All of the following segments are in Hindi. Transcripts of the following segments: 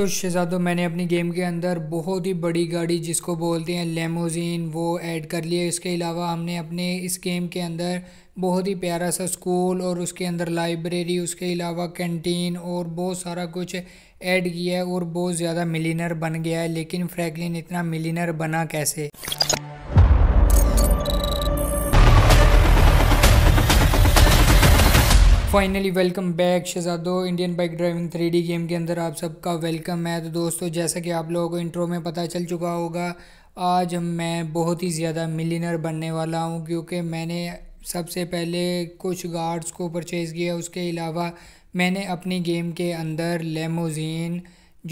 तो शहजादो मैंने अपनी गेम के अंदर बहुत ही बड़ी गाड़ी जिसको बोलते हैं लेमोजीन वो ऐड कर लिए इसके अलावा हमने अपने इस गेम के अंदर बहुत ही प्यारा सा स्कूल और उसके अंदर लाइब्रेरी उसके अलावा कैंटीन और बहुत सारा कुछ ऐड किया है और बहुत ज़्यादा मिलीनर बन गया है लेकिन फ्रैकलिन इतना मिलीनर बना कैसे फाइनली वेलकम बैक शहजादो Indian bike driving three game के अंदर आप सबका वेलकम है तो दोस्तों जैसा कि आप लोगों को इंट्रो में पता चल चुका होगा आज मैं बहुत ही ज़्यादा मिलीनर बनने वाला हूँ क्योंकि मैंने सबसे पहले कुछ गार्ड्स को परचेज़ किया उसके अलावा मैंने अपनी गेम के अंदर लेमोजीन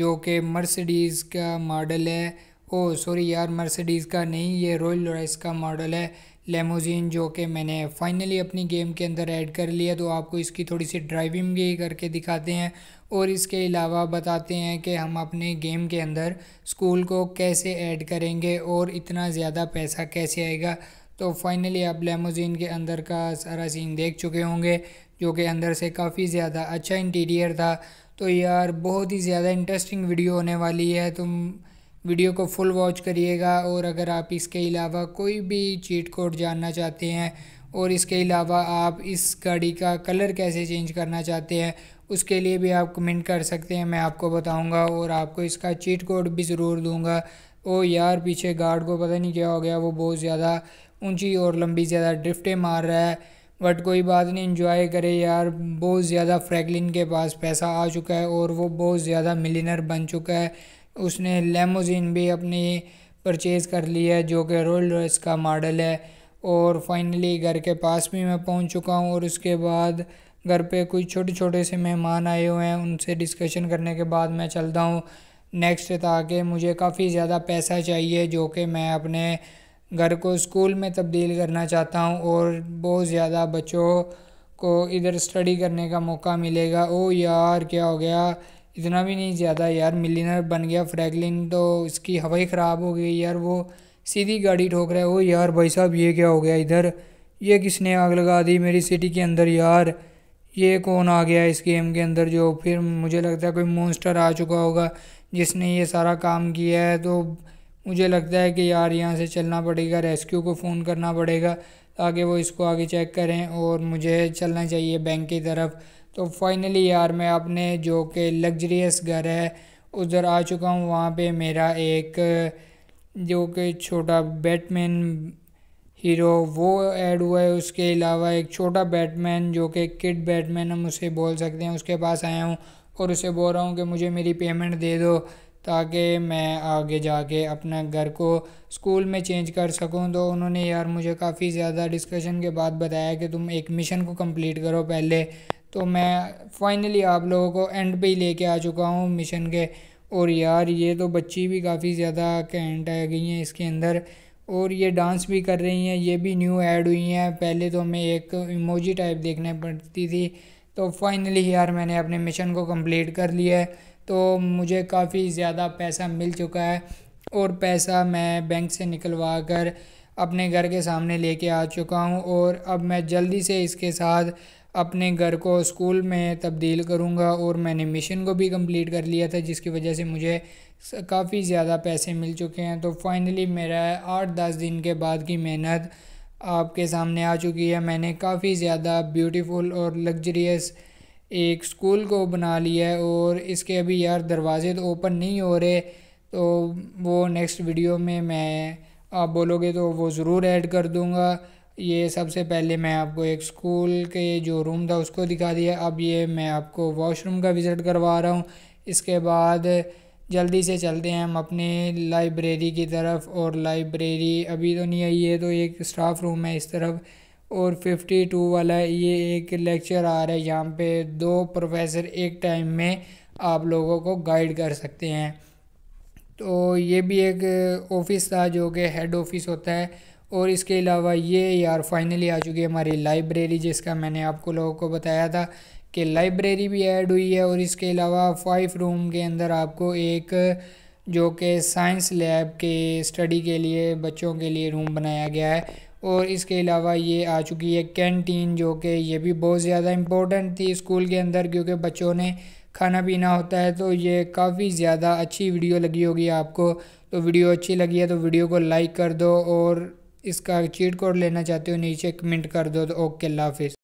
जो कि मर्सडीज़ का मॉडल है ओह सॉरी यार मर्सिडीज़ का नहीं ये रॉयल रॉयस का मॉडल है लेमोजीन जो कि मैंने फाइनली अपनी गेम के अंदर ऐड कर लिया तो आपको इसकी थोड़ी सी ड्राइविंग भी करके दिखाते हैं और इसके अलावा बताते हैं कि हम अपने गेम के अंदर स्कूल को कैसे ऐड करेंगे और इतना ज़्यादा पैसा कैसे आएगा तो फाइनली आप लेमोजीन के अंदर का सारा सीन देख चुके होंगे जो कि अंदर से काफ़ी ज़्यादा अच्छा इंटीरियर था तो यार बहुत ही ज़्यादा इंटरेस्टिंग वीडियो होने वाली है तुम तो वीडियो को फुल वॉच करिएगा और अगर आप इसके अलावा कोई भी चीट कोड जानना चाहते हैं और इसके अलावा आप इस गाड़ी का कलर कैसे चेंज करना चाहते हैं उसके लिए भी आप कमेंट कर सकते हैं मैं आपको बताऊंगा और आपको इसका चीट कोड भी ज़रूर दूंगा ओ यार पीछे गार्ड को पता नहीं क्या हो गया वो बहुत ज़्यादा ऊंची और लंबी ज़्यादा ड्रिफ्टें मार रहा है बट कोई बात नहीं इंजॉय करे यार बहुत ज़्यादा फ्रैगलिन के पास पैसा आ चुका है और वो बहुत ज़्यादा मिलीनर बन चुका है उसने लेमोजीन भी अपनी परचेज़ कर ली है जो कि रोल रॉयस का मॉडल है और फाइनली घर के पास भी मैं पहुंच चुका हूं और उसके बाद घर पे कोई छोटे छोटे से मेहमान आए हुए हैं उनसे डिस्कशन करने के बाद मैं चलता हूं नेक्स्ट ताकि मुझे काफ़ी ज़्यादा पैसा चाहिए जो कि मैं अपने घर को स्कूल में तब्दील करना चाहता हूं और बहुत ज़्यादा बच्चों को इधर स्टडी करने का मौका मिलेगा ओ यार क्या हो गया इतना भी नहीं ज़्यादा यार मिलीनर बन गया फ्रैगलिन तो इसकी हवा ही ख़राब हो गई यार वो सीधी गाड़ी ठोक रहा है ओ यार भाई साहब ये क्या हो गया इधर ये किसने आग लगा दी मेरी सिटी के अंदर यार ये कौन आ गया इस गेम के अंदर जो फिर मुझे लगता है कोई मोन्स्टर आ चुका होगा जिसने ये सारा काम किया है तो मुझे लगता है कि यार यहाँ से चलना पड़ेगा रेस्क्यू को फ़ोन करना पड़ेगा ताकि वो इसको आगे चेक करें और मुझे चलना चाहिए बैंक की तरफ तो फाइनली यार मैं अपने जो कि लग्जरियस घर है उधर आ चुका हूँ वहाँ पे मेरा एक जो कि छोटा बैटमैन हीरो वो ऐड हुआ है उसके अलावा एक छोटा बैटमैन जो कि किड बैटमैन हम उसे बोल सकते हैं उसके पास आया हूँ और उसे बोल रहा हूँ कि मुझे मेरी पेमेंट दे दो ताकि मैं आगे जाके अपने घर को स्कूल में चेंज कर सकूं तो उन्होंने यार मुझे काफ़ी ज़्यादा डिस्कशन के बाद बताया कि तुम एक मिशन को कंप्लीट करो पहले तो मैं फाइनली आप लोगों को एंड पे ही लेके आ चुका हूँ मिशन के और यार ये तो बच्ची भी काफ़ी ज़्यादा कैंट आ गई हैं इसके अंदर और ये डांस भी कर रही हैं ये भी न्यू ऐड हुई हैं पहले तो हमें एक इमोजी टाइप देखने पड़ती थी तो फाइनली यार मैंने अपने मिशन को कंप्लीट कर लिया है तो मुझे काफ़ी ज़्यादा पैसा मिल चुका है और पैसा मैं बैंक से निकलवा कर अपने घर के सामने लेके आ चुका हूँ और अब मैं जल्दी से इसके साथ अपने घर को स्कूल में तब्दील करूँगा और मैंने मिशन को भी कंप्लीट कर लिया था जिसकी वजह से मुझे काफ़ी ज़्यादा पैसे मिल चुके हैं तो फाइनली मेरा आठ दस दिन के बाद की मेहनत आपके सामने आ चुकी है मैंने काफ़ी ज़्यादा ब्यूटीफुल और लग्जरियस एक स्कूल को बना लिया है और इसके अभी यार दरवाजे तो ओपन नहीं हो रहे तो वो नेक्स्ट वीडियो में मैं आप बोलोगे तो वो ज़रूर ऐड कर दूँगा ये सबसे पहले मैं आपको एक स्कूल के जो रूम था उसको दिखा दिया अब ये मैं आपको वॉशरूम का विज़िट करवा रहा हूँ इसके बाद जल्दी से चलते हैं हम अपने लाइब्रेरी की तरफ और लाइब्रेरी अभी तो नहीं आई है तो एक स्टाफ रूम है इस तरफ और फिफ्टी टू वाला ये एक लेक्चर आ रहा है यहाँ पे दो प्रोफेसर एक टाइम में आप लोगों को गाइड कर सकते हैं तो ये भी एक ऑफिस था जो कि हेड ऑफिस होता है और इसके अलावा ये यार फाइनली आ चुकी है हमारी लाइब्रेरी जिसका मैंने आपको लोगों को बताया था कि लाइब्रेरी भी ऐड हुई है और इसके अलावा फाइव रूम के अंदर आपको एक जो कि साइंस लैब के स्टडी के लिए बच्चों के लिए रूम बनाया गया है और इसके अलावा ये आ चुकी है कैंटीन जो कि ये भी बहुत ज़्यादा इम्पोर्टेंट थी स्कूल के अंदर क्योंकि बच्चों ने खाना पीना होता है तो ये काफ़ी ज़्यादा अच्छी वीडियो लगी होगी आपको तो वीडियो अच्छी लगी है तो वीडियो को लाइक कर दो और इसका चीट कोड लेना चाहते हो नीचे कमेंट कर दो तो ओके अल्लाह हाफिज़